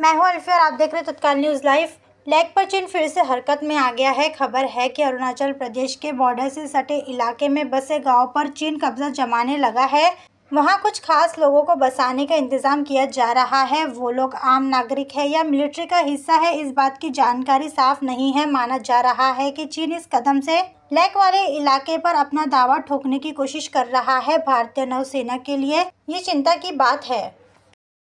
मैं हूं अल्फियर आप देख रहे हैं तत्काल न्यूज़ लाइव लेग चीन फिर से हरकत में आ गया है खबर है कि अरुणाचल प्रदेश के बॉर्डर से सटे इलाके में बसे गांव पर चीन कब्जा जमाने लगा है वहां कुछ खास लोगों को बसाने का इंतज़ाम किया जा रहा है वो लोग आम नागरिक है या मिलिट्री का हिस्सा है इस बात की जानकारी साफ नहीं है माना जा रहा है कि चीन इस कदम से लैक वाले इलाके पर अपना दावा ठोकने की कोशिश कर रहा है भारतीय नौसेना के लिए ये चिंता की बात है